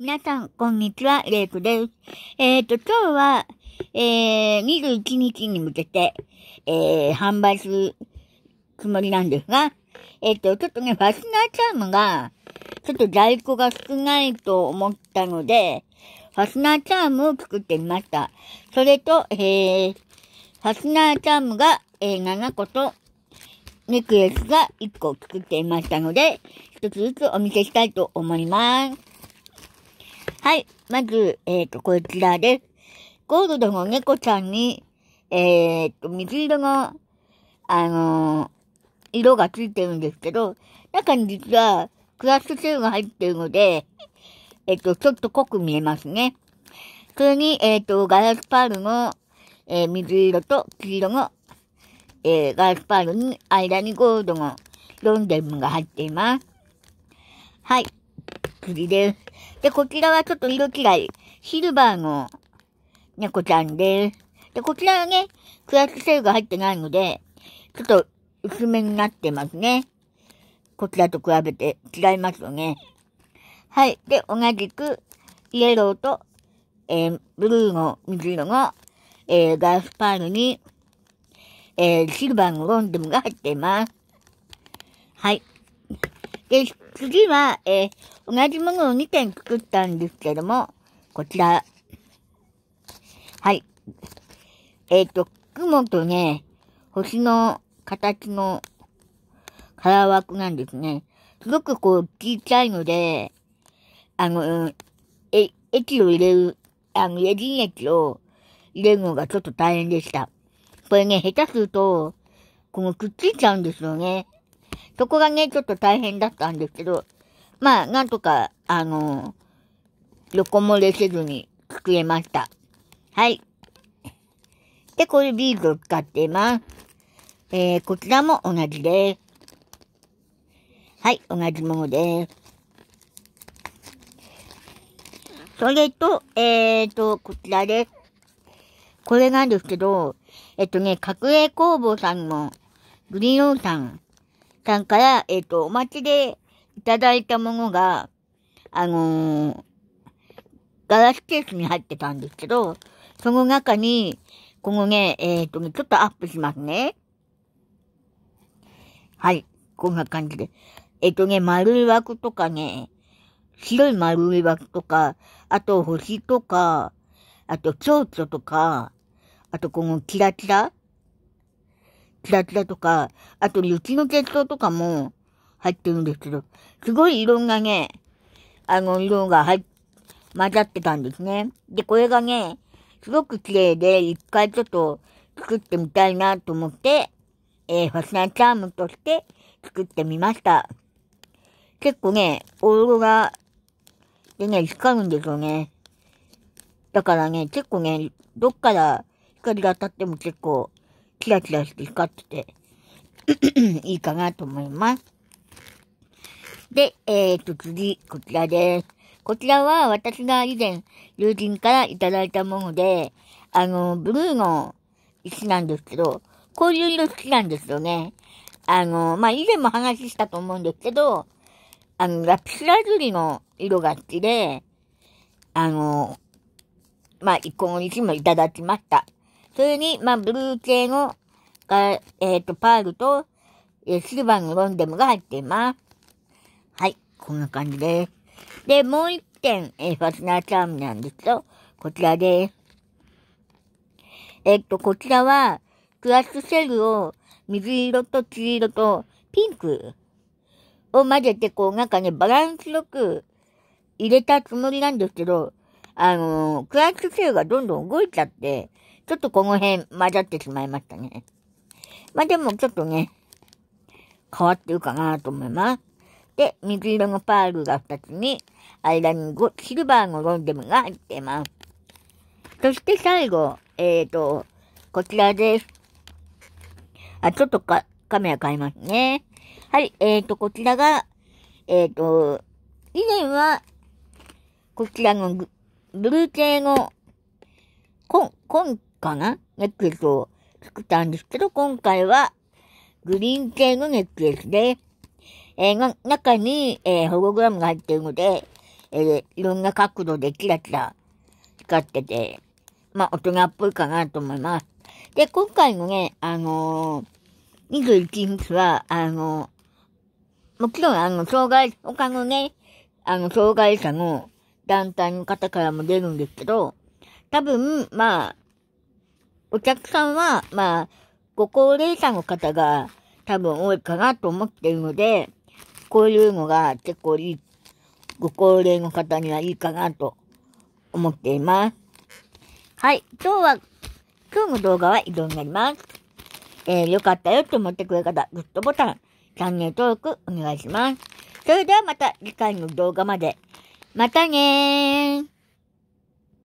皆さん、こんにちは、レイクです。えっ、ー、と、今日は、えー、21日に向けて、えー、販売するつもりなんですが、えっ、ー、と、ちょっとね、ファスナーチャームが、ちょっと在庫が少ないと思ったので、ファスナーチャームを作ってみました。それと、えー、ファスナーチャームが、えー、7個と、ネックレスが1個作っていましたので、一つずつお見せしたいと思います。はい。まず、えっ、ー、と、こちらです。ゴールドの猫ちゃんに、えっ、ー、と、水色の、あのー、色がついてるんですけど、中に実は、クラッシュセルが入ってるので、えっ、と、ちょっと濃く見えますね。それに、えっ、と、ガラスパールの、え水色と黄色の、えガラスパールに、間にゴールドのロンデムが入っています。はい。栗です。で、こちらはちょっと色違い、シルバーの猫ちゃんです。で、こちらはね、クラスセルが入ってないので、ちょっと薄めになってますね。こちらと比べて違いますよね。はい。で、同じく、イエローと、えー、ブルーの水色の、えー、ガースパールに、えー、シルバーのロンデムが入っています。はい。で、次は、えー、同じものを2点作ったんですけども、こちら。はい。えっ、ー、と、雲とね、星の形のカラー枠なんですね。すごくこう、小さいので、あの、え、液を入れる、あの、レジン液を入れるのがちょっと大変でした。これね、下手すると、このくっついちゃうんですよね。そこがね、ちょっと大変だったんですけど、まあ、なんとか、あのー、横漏れせずに作れました。はい。で、これビーズを使っています。えー、こちらも同じです。はい、同じものです。それと、えーと、こちらです。これなんですけど、えっとね、角栄工房さんの、グリーンさんさんから、えっ、ー、と、お待ちでいただいたものが、あのー、ガラスケースに入ってたんですけど、その中に、このね、えっ、ー、とね、ちょっとアップしますね。はい。こんな感じで。えっ、とね、丸い枠とかね、白い丸い枠とか、あと星とか、あと蝶々とか、あとこのキラキラキラキラとか、あと雪の結晶とかも入ってるんですけど、すごいいろんなね、あの、色が入っ、混ざってたんですね。で、これがね、すごく綺麗で、一回ちょっと作ってみたいなと思って、えー、ファスナーチャームとして作ってみました。結構ね、オーロラでね、光るんですよね。だからね、結構ね、どっから光が当たっても結構キラキラして光ってていいかなと思います。で、えーと、次、こちらです。こちらは私が以前友人からいただいたもので、あの、ブルーの石なんですけど、こういう色好きなんですよね。あの、まあ、以前も話したと思うんですけど、あの、ラピスラズリの色が好きで、あの、まあ、一個の石もいただきました。それに、まあ、ブルー系の、えっ、ー、と、パールと、えシルバーのロンデムが入っています。はい、こんな感じです。で、もう一点、えー、ファスナーチャームなんですけど、こちらです。えっ、ー、と、こちらは、クラッシュシェルを水色と黄色とピンクを混ぜて、こう、なんかね、バランスよく入れたつもりなんですけど、あのー、クラッシュシェルがどんどん動いちゃって、ちょっとこの辺混ざってしまいましたね。まあでもちょっとね、変わってるかなと思います。で、水色のパールが2つに、間にシルバーのロンデムが入っています。そして最後、えーと、こちらです。あ、ちょっとか、カメラ変えますね。はい、えーと、こちらが、えーと、以前は、こちらのブルー系のコン、コンかなネックレスを作ったんですけど、今回はグリーン系のネックレスで、えー、中に、えー、ホログラムが入っているので、えー、いろんな角度でキラキラ光ってて、まあ、大人っぽいかなと思います。で、今回のね、あのー、21日は、あのー、もちろん、あの、障害、他のね、あの、障害者の団体の方からも出るんですけど、多分、まあ、お客さんは、まあ、ご高齢者の方が多分多いかなと思っているので、こういうのが結構いい、ご高齢の方にはいいかなと思っています。はい、今日は、今日の動画は以上になります。えー、よかったよと思ってくれた方、グッドボタン、チャンネル登録お願いします。それではまた次回の動画まで。またねー。